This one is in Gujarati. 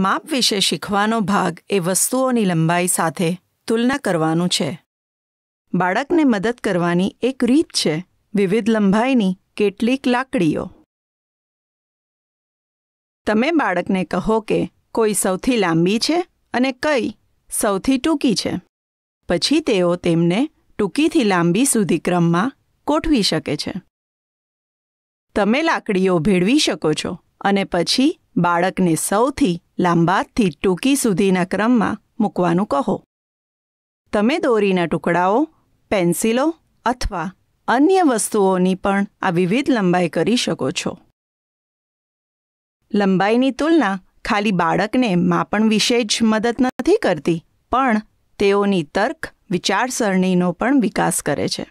માપ વિશે શીખવાનો ભાગ એ વસ્તુઓની લંબાઈ સાથે તુલના કરવાનું છે બાળકને મદદ કરવાની એક રીત છે વિવિધ લંબાઈની કેટલીક લાકડીઓ તમે બાળકને કહો કે કોઈ સૌથી લાંબી છે અને કઈ સૌથી ટૂંકી છે પછી તેઓ તેમને ટૂંકીથી લાંબી સુધી ક્રમમાં ગોઠવી શકે છે તમે લાકડીઓ ભેળવી શકો છો અને પછી બાળકને સૌથી લાંબાથી ટૂંકી સુધીના ક્રમમાં મૂકવાનું કહો તમે દોરીના ટુકડાઓ પેન્સિલો અથવા અન્ય વસ્તુઓની પણ આ વિવિધ લંબાઈ કરી શકો છો લંબાઈની તુલના ખાલી બાળકને માપણ વિશે જ મદદ નથી કરતી પણ તેઓની તર્ક વિચારસરણીનો પણ વિકાસ કરે છે